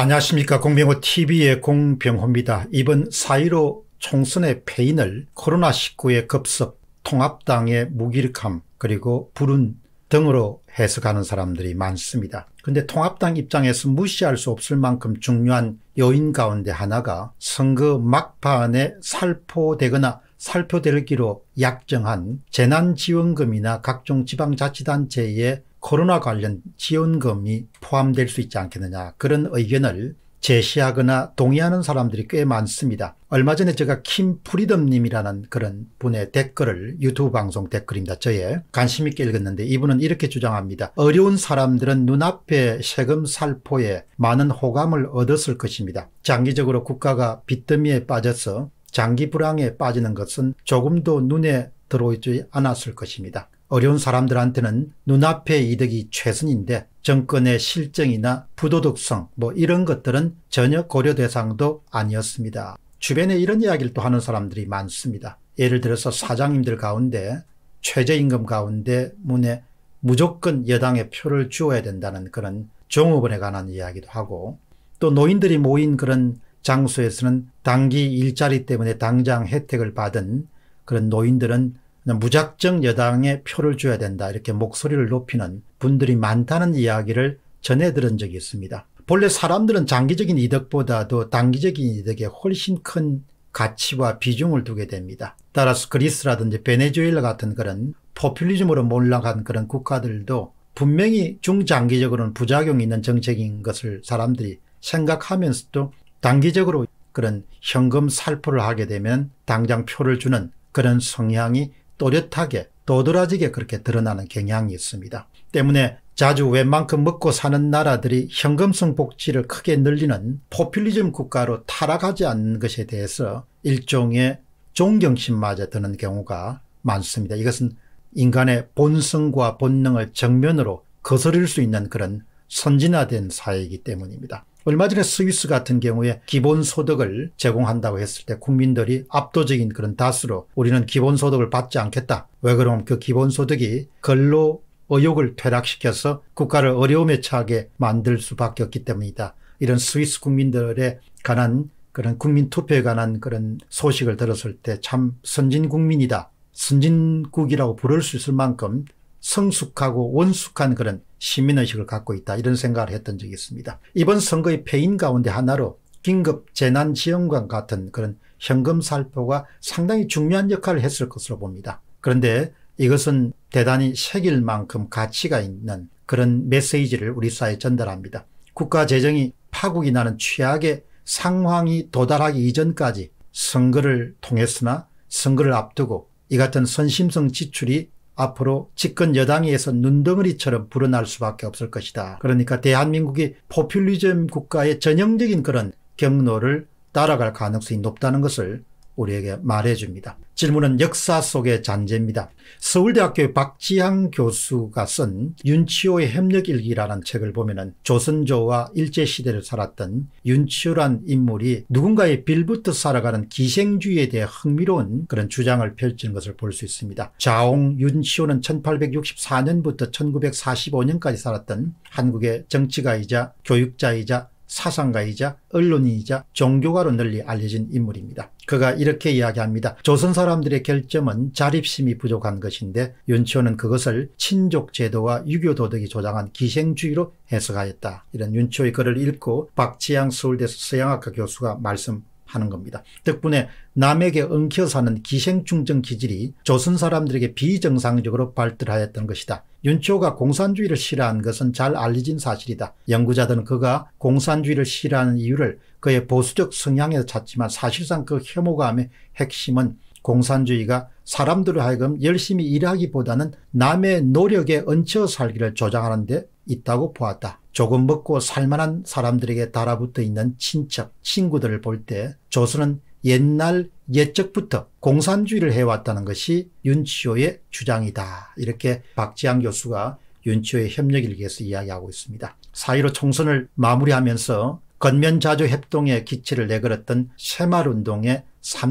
안녕하십니까 공병호TV의 공병호입니다. 이번 4.15 총선의 패인을 코로나19의 급습, 통합당의 무기력함, 그리고 불운 등으로 해석하는 사람들이 많습니다. 근데 통합당 입장에서 무시할 수 없을 만큼 중요한 요인 가운데 하나가 선거 막판에 살포되거나 살포되기로 약정한 재난지원금이나 각종 지방자치단체의 코로나 관련 지원금이 포함될 수 있지 않겠느냐 그런 의견을 제시하거나 동의하는 사람들이 꽤 많습니다. 얼마 전에 제가 킴 프리덤님이라는 그런 분의 댓글을 유튜브 방송 댓글입니다. 저의 관심있게 읽었는데 이분은 이렇게 주장합니다. 어려운 사람들은 눈앞에 세금 살포에 많은 호감을 얻었을 것입니다. 장기적으로 국가가 빚더미에 빠져서 장기 불황에 빠지는 것은 조금도 눈에 들어오지 않았을 것입니다. 어려운 사람들한테는 눈앞의 이득이 최선인데 정권의 실정이나 부도덕성 뭐 이런 것들은 전혀 고려 대상도 아니었습니다. 주변에 이런 이야기를 또 하는 사람들이 많습니다. 예를 들어서 사장님들 가운데 최저임금 가운데 문에 무조건 여당의 표를 주어야 된다는 그런 종업원에 관한 이야기도 하고 또 노인들이 모인 그런 장소에서는 단기 일자리 때문에 당장 혜택을 받은 그런 노인들은 무작정 여당에 표를 줘야 된다 이렇게 목소리를 높이는 분들이 많다는 이야기를 전해 들은 적이 있습니다. 본래 사람들은 장기적인 이득보다도 단기적인 이득에 훨씬 큰 가치와 비중을 두게 됩니다. 따라서 그리스라든지 베네수엘라 같은 그런 포퓰리즘으로 몰락한 그런 국가들도 분명히 중장기적으로는 부작용이 있는 정책인 것을 사람들이 생각하면서도 단기적으로 그런 현금 살포를 하게 되면 당장 표를 주는 그런 성향이 또렷하게 도드라지게 그렇게 드러나는 경향이 있습니다. 때문에 자주 웬만큼 먹고 사는 나라들이 현금성 복지를 크게 늘리는 포퓰리즘 국가로 타락하지 않는 것에 대해서 일종의 존경심마저 드는 경우가 많습니다. 이것은 인간의 본성과 본능을 정면으로 거스릴 수 있는 그런 선진화된 사회이기 때문입니다. 얼마 전에 스위스 같은 경우에 기본소득을 제공한다고 했을 때 국민들이 압도적인 그런 다수로 우리는 기본소득을 받지 않겠다. 왜 그럼 그 기본소득이 근로 의욕을 퇴락시켜서 국가를 어려움에 처하게 만들 수밖에 없기 때문이다. 이런 스위스 국민들에 관한 그런 국민 투표에 관한 그런 소식을 들었을 때 참 선진 국민이다. 선진국이라고 부를 수 있을 만큼 성숙하고 원숙한 그런 시민의식을 갖고 있다 이런 생각을 했던 적이 있습니다. 이번 선거의 폐인 가운데 하나로 긴급 재난지원관 같은 그런 현금 살포가 상당히 중요한 역할을 했을 것으로 봅니다. 그런데 이것은 대단히 새길 만큼 가치가 있는 그런 메시지를 우리 사회에 전달합니다. 국가 재정이 파국이 나는 최악의 상황이 도달하기 이전까지 선거를 통했으나 선거를 앞두고 이 같은 선심성 지출이 앞으로 집권 여당에서 눈덩어리처럼 불어날 수밖에 없을 것이다. 그러니까 대한민국이 포퓰리즘 국가의 전형적인 그런 경로를 따라갈 가능성이 높다는 것을 우리에게 말해줍니다. 질문은 역사 속의 잔재입니다. 서울대학교의 박지향 교수가 쓴 윤치호의 협력일기라는 책을 보면 조선조와 일제시대를 살았던 윤치호란 인물이 누군가의 빌부터 살아가는 기생주의에 대해 흥미로운 그런 주장을 펼치는 것을 볼 수 있습니다. 자옹 윤치호는 1864년부터 1945년까지 살았던 한국의 정치가이자 교육자이자 사상가이자 언론인이자 종교가로 널리 알려진 인물입니다. 그가 이렇게 이야기합니다. 조선 사람들의 결점은 자립심이 부족한 것인데 윤치호는 그것을 친족 제도와 유교 도덕이 조장한 기생주의로 해석하였다. 이런 윤치호의 글을 읽고 박지양 서울대 서양학과 교수가 말씀 하는 겁니다. 덕분에 남에게 엉켜 사는 기생충적 기질이 조선 사람들에게 비정상적으로 발달하였던 것이다. 윤초가 공산주의를 싫어한 것은 잘 알려진 사실이다. 연구자들은 그가 공산주의를 싫어하는 이유를 그의 보수적 성향에서 찾지만 사실상 그 혐오감의 핵심은 공산주의가 사람들을 하여금 열심히 일하기보다는 남의 노력에 얹혀 살기를 조장하는데 있다고 보았다. 조금 먹고 살만한 사람들에게 달아붙어 있는 친척, 친구들을 볼 때 조수는 옛날 옛적부터 공산주의를 해왔다는 것이 윤치호의 주장이다. 이렇게 박지향 교수가 윤치호의 협력을 위해서 이야기하고 있습니다. 사1로 총선을 마무리하면서 건면자조 협동의 기치를 내걸었던 새마을운동의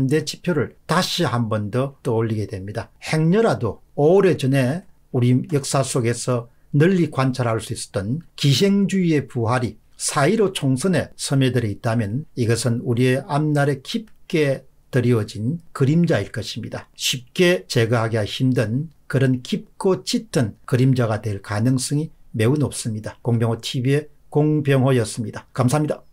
3대 지표를 다시 한 번 더 떠올리게 됩니다. 행여라도 오래전에 우리 역사 속에서 널리 관찰할 수 있었던 기생주의의 부활이 4.15 총선에 섬에들어 있다면 이것은 우리의 앞날에 깊게 드리워진 그림자일 것입니다. 쉽게 제거하기가 힘든 그런 깊고 짙은 그림자가 될 가능성이 매우 높습니다. 공병호 TV의 공병호였습니다. 감사합니다.